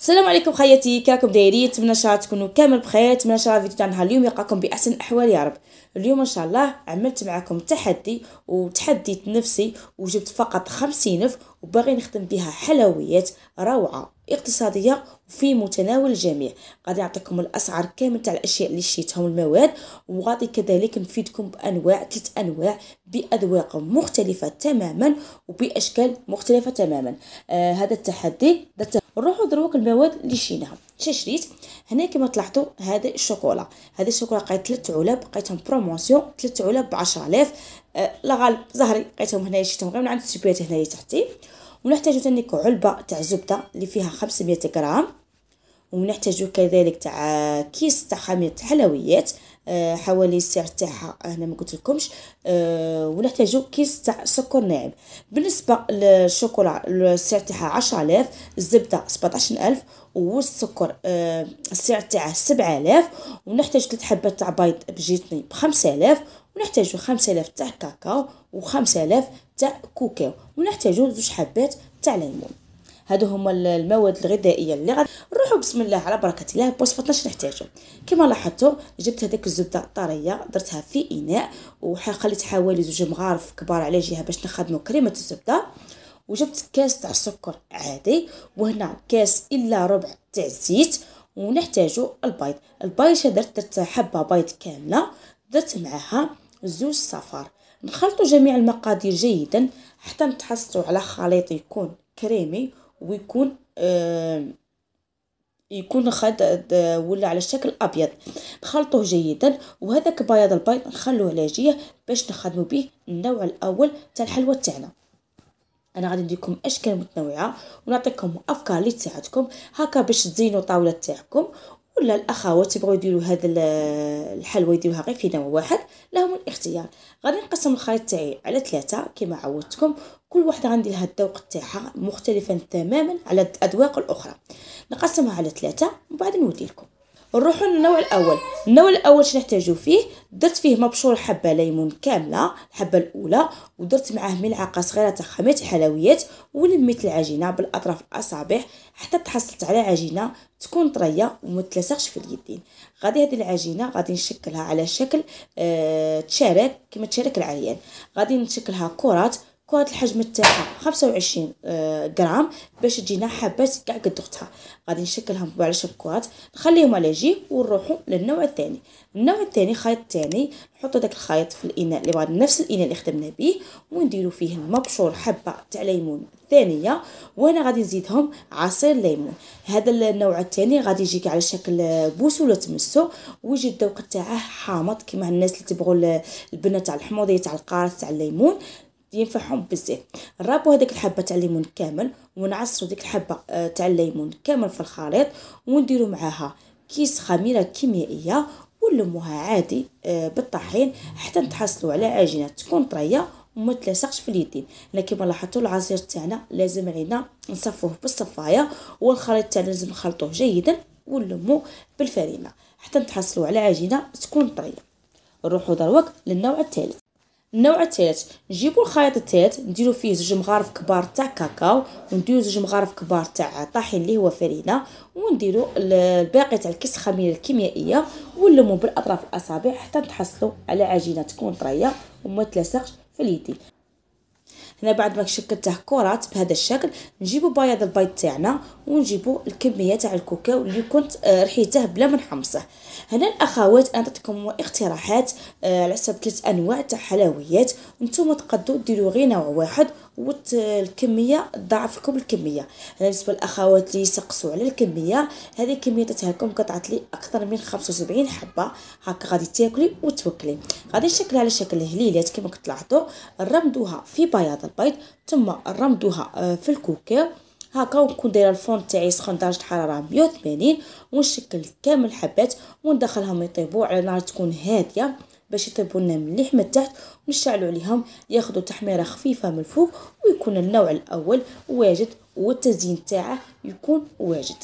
السلام عليكم خياتي كراكم دايرين نتمنى ان شاء الله تكونوا كامل بخير نتمنى ان شاء الله الفيديو تاع نهار اليوم يلقاكم باحسن الاحوال يا رب اليوم ان شاء الله عملت معكم تحدي وتحديت نفسي وجبت فقط 50 نف وباغي نخدم بها حلويات روعه اقتصاديه وفي متناول الجميع غادي نعطيكم الاسعار كامل تاع الاشياء اللي شريتهم المواد وغادي كذلك نفيدكم بانواع ثلاث انواع باذواق مختلفه تماما وباشكال مختلفه تماما آه هذا التحدي درته نروحوا دروك المواد اللي شيناها شا شريت هنا كما تلاحظوا هذا الشوكولا هذا الشوكولا لقيت 3 علب لقيتهم بروموسيون 3 علب ب 10000 آه غالب زهري لقيتهم هنا شريتهم غير من عند السوبيات هنايا تحتي ونحتاج ثاني علبه تاع زبده اللي فيها 500 غرام ونحتاج كذلك تاع كيس تاع خميره حلويات آه، حوالي السعر تاعها انا ما قلت لكمش آه، ونحتاجو كيس تاع سكر ناعم بالنسبه للشوكولا السعر تاعها 10000 الزبده 17000 والسكر السعر تاعه 7000 ونحتاج تلت حبات تاع بيض بجيتني ب 5000 ونحتاجو 5000 تاع كاكاو و5000 تاع كوكاو ونحتاجو زوج حبات تاع ليمون هادو هما المواد الغذائيه اللي غادي نروحوا بسم الله على بركه الله بوصفتنا اش نحتاجو كما لاحظتوا جبت هذيك الزبده الطريه درتها في اناء وخليت حوالي زوج مغارف كبار على جهه باش نخدموا كريمه الزبده وجبت كاس تاع السكر عادي وهنا كاس الا ربع تاع الزيت ونحتاجو البيض البيض درت درت حبه بيض كامله درت معها زوج صفار نخلطوا جميع المقادير جيدا حتى نتحصلوا على خليط يكون كريمي ويكون آه يكون خد ولا على شكل ابيض نخلطوه جيدا وهذاك بياض البيض نخلوه لاجيه باش نخدمو به النوع الاول تاع الحلوه تاعنا انا غادي نديكم اشكال متنوعه ونعطيكم افكار اللي تساعدكم هكا باش تزينوا الطاوله تاعكم ولا الاخوات تبغوا يديروا هذا الحلوى يديروها غير في نوع واحد لهم الاختيار غادي نقسم الخليط تاعي على ثلاثه كما عودتكم كل وحده غندير لها الذوق تاعها مختلفا تماما على الاذواق الاخرى نقسمها على ثلاثه وبعد بعد نودي لكم نروحوا للنوع الاول النوع الاول شنو نحتاجو فيه درت فيه مبشور حبه ليمون كامله الحبه الاولى ودرت معاه ملعقه صغيره تاع خميره حلويات ولميت العجينه بالاطراف الاصابع حتى تحصلت على عجينه تكون طريه وما تلصقش في اليدين غادي هذه العجينه غادي نشكلها على شكل آه تشارك كما تشارك العريان غادي نشكلها كرات كرة الحجم تاعها خمسة آه، غرام باش تجينا حبات كاع قد اختها غادي نشكلهم على كرات نخليهم على جي ونروحوا للنوع الثاني النوع الثاني خيط ثاني نحطوا داك الخيط في الاناء اللي بعد نفس الاناء اللي خدمنا به ونديروا فيه المبشور حبه تاع ليمون الثانيه وانا غادي نزيدهم عصير ليمون هذا النوع الثاني غادي يجيك على شكل بوس ولا تمسو ويجي الذوق تاعه حامض كيما الناس اللي تبغوا البنه تاع الحموضيه تاع القارص تاع الليمون ينفعهم بزاف نرابو هذيك الحبه تاع الليمون كامل ونعصرو ديك الحبه آه، تاع الليمون كامل في الخليط ونديرو معاها كيس خميره كيميائيه ونلموها عادي آه، بالطحين حتى نتحصلوا على عجينه تكون طريه وما تلاصقش في اليدين لكن كما لاحظتوا العصير تاعنا لازم علينا نصفوه بالصفايه والخليط تاعنا لازم نخلطوه جيدا ونلمو بالفرينه حتى نتحصلوا على عجينه تكون طريه نروحوا دروك للنوع الثالث النوع الثالث نجيبو الخيط الثالث نديرو فيه زوج مغارف كبار تاع كاكاو ونديرو زوج مغارف كبار تاع طحين اللي هو فرينه ونديرو الباقي تاع الكيس الخميره الكيميائيه ونلمو بالاطراف الاصابع حتى تحصلوا على عجينه تكون طريه وما تلصقش في اليدين هنا بعد ما شكلته كرات بهذا الشكل نجيبو بياض البيض تاعنا ونجيبو الكميه تاع الكوكاو اللي كنت رحيته آه، بلا ما نحمصه هنا الاخوات انا نعطيكم اقتراحات آه، على حسب ثلاث انواع تاع حلويات نتوما تقدروا ديروا غير نوع واحد والكميه ضعف لكم الكميه هنا بالنسبه للاخوات اللي يسقسوا على الكميه هذه الكميه تاعكم قطعت لي اكثر من 75 حبه هكا غادي تاكلي وتوكلي غادي نشكلها على شكل هليلات كما كتلاحظوا نرمدوها في بياض البيض ثم نرمدوها آه، في الكوكاو هاكا ونكون دايره الفون تاعي سخن درجه الحراره 180 ونشكل كامل الحبات وندخلهم يطيبوا على نار تكون هاديه باش يطيبوا لنا مليح من تحت التحت ونشعلوا عليهم ياخذوا تحميره خفيفه من الفوق ويكون النوع الاول واجد والتزيين تاعه يكون واجد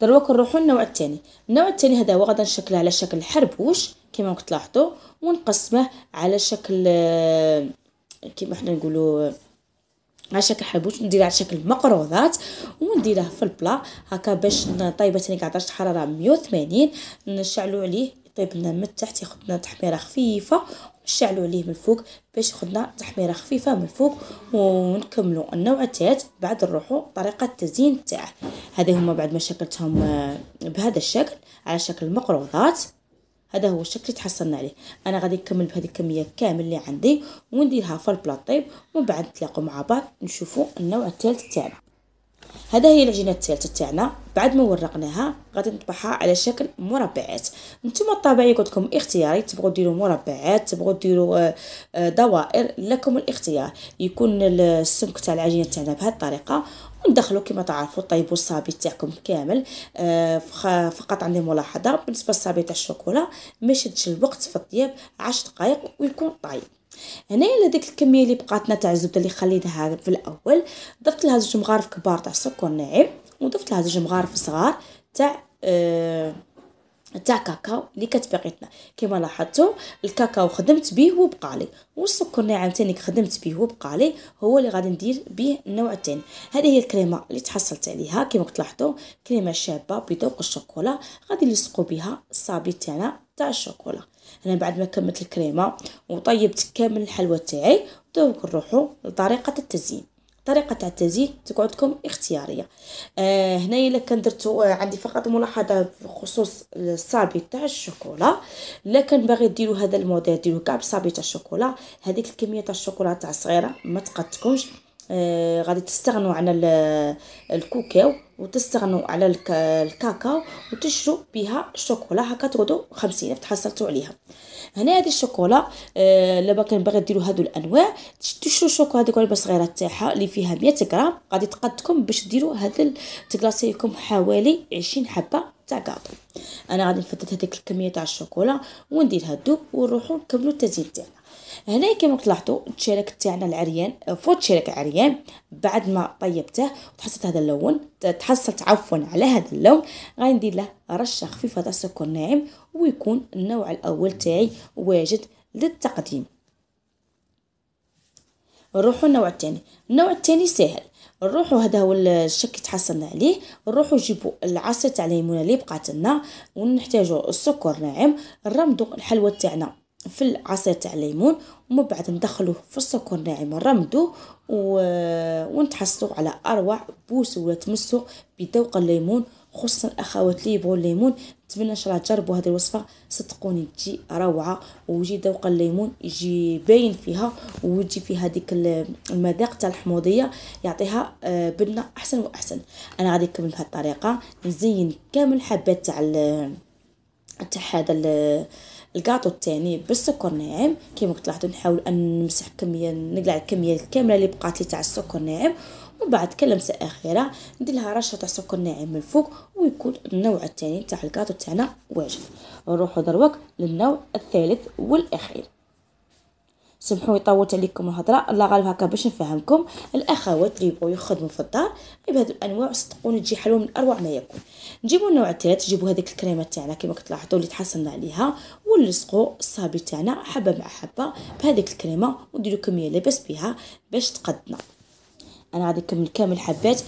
دروك نروحو للنوع الثاني النوع الثاني هذا هو غادا نشكله على شكل حربوش كما راكم تلاحظوا ونقسمه على شكل آه، كما حنا نقولوا آه، على شكل حربوش ندير على شكل مقروضات ونديره في البلا هكا باش طيبه ثاني درجه الحراره 180 نشعلو عليه يطيب لنا من التحت ياخذ لنا تحميره خفيفه نشعلو عليه من الفوق باش خدنا تحميره خفيفه من الفوق ونكملوا النوع الثالث بعد نروحو طريقه التزيين تاعه هذا هما بعد ما شكلتهم آه، بهذا الشكل على شكل مقروضات هذا هو الشكل اللي تحصلنا عليه انا غادي نكمل بهذه الكميه كامل اللي عندي ونديرها في البلاطيب ومن بعد نتلاقوا مع بعض نشوفوا النوع الثالث تاعنا هذا هي العجينه الثالثه تاعنا بعد ما ورقناها غادي نطبعها على شكل مربعات نتوما الطبيعي قلت لكم اختياري تبغوا ديروا مربعات تبغوا ديروا آه، آه، دوائر لكم الاختيار يكون السمك تاع العجينه تاعنا بهذه الطريقه وندخلوا كما تعرفوا طيبوا الصابي تاعكم كامل آه فقط عندي ملاحظه بالنسبه للصابي تاع الشوكولا ما يشدش الوقت في الطياب 10 دقائق ويكون طايب هنايا لديك الكميه اللي بقاتنا تاع الزبده اللي خليتها في الاول ضفت لها زوج مغارف كبار تاع السكر ناعم وضفت لها زوج مغارف صغار تاع آه، تاع كاكاو اللي كتبقيتنا كما لاحظتوا الكاكاو خدمت به وبقى لي والسكر ناعم تاني خدمت به وبقى لي هو اللي غادي ندير به النوع الثاني هذه هي الكريمه اللي تحصلت عليها كما تلاحظوا كريمه شابه بذوق الشوكولا غادي نلصقوا بها الصابي تاعنا تاع الشوكولا انا بعد ما كملت الكريمه وطيبت كامل الحلوى تاعي دوك نروحوا لطريقه التزيين طريقه تاع التزيين تقعدكم اختياريه آه هنايا الا كان درتو آه عندي فقط ملاحظه بخصوص الصابي تاع الشوكولا الا كان باغي ديروا هذا الموديل ديروا كاع بصابي تاع الشوكولا هذيك الكميه تاع الشوكولا تاع صغيره ما تقدكمش آه، غادي تستغنوا على الكوكاو وتستغنوا على الكاكاو وتشرو بها الشوكولا هكا تغدو 50 الف تحصلتوا عليها هنا هذه الشوكولا آه لما كان باغي ديروا هادو الانواع تشرو الشوكولا هذيك العلبه الصغيره تاعها اللي فيها 100 غرام غادي تقدكم باش ديروا هذا تكلاصيكم حوالي 20 حبه تاع كاطو انا غادي نفتت هذيك الكميه تاع الشوكولا ونديرها دوب ونروحو نكملو التزيين تاعنا هنا كما تلاحظوا التشارك تاعنا العريان آه، فوت تشارك عريان بعد ما طيبته وتحصلت هذا اللون تحصلت عفوا على هذا اللون غادي ندير له رشه خفيفه تاع سكر ناعم ويكون النوع الاول تاعي واجد للتقديم نروحوا النوع الثاني النوع الثاني سهل نروحوا هذا هو الشك تحصلنا عليه نروحوا نجيبو العصير تاع الليمونه اللي بقات لنا ونحتاجوا السكر ناعم نرمدوا الحلوى تاعنا في العصير تاع الليمون ومن بعد ندخلوه في السكر ناعم نرمدو و... ونتحصلوا على اروع بوسه ولا تمسه بذوق الليمون خصوصا الاخوات اللي يبغوا الليمون نتمنى ان شاء الله تجربوا هذه الوصفه صدقوني تجي روعه ويجي ذوق الليمون يجي باين فيها ويجي فيها ديك المذاق تاع الحموضيه يعطيها بنه آه، احسن واحسن انا غادي نكمل بهذه الطريقه نزين كامل الحبات تاع تاع هذا الكاطو الثاني بالسكر ناعم كيما قلت لاحظوا نحاول ان نمسح كميه نقلع الكميه الكامله اللي بقات لي تاع السكر ناعم وبعد بعد كلمسه اخيره ندير لها رشه تاع سكر ناعم من الفوق ويكون النوع الثاني تاع الكاطو تاعنا واجد نروحو دروك للنوع الثالث والاخير سمحوا طولت عليكم الهضره الله غالب هكا باش نفهمكم الاخوات اللي يبغوا يخدموا في الدار بهذو الانواع صدقوني تجي حلوه من اروع ما يكون نجيبوا النوع الثالث نجيبوا هذيك الكريمه تاعنا كما كتلاحظوا اللي تحصلنا عليها ونلصقوا الصابي تاعنا حبه مع حبه بهذيك الكريمه ونديروا كميه لاباس بها باش تقدنا انا غادي نكمل كامل الحبات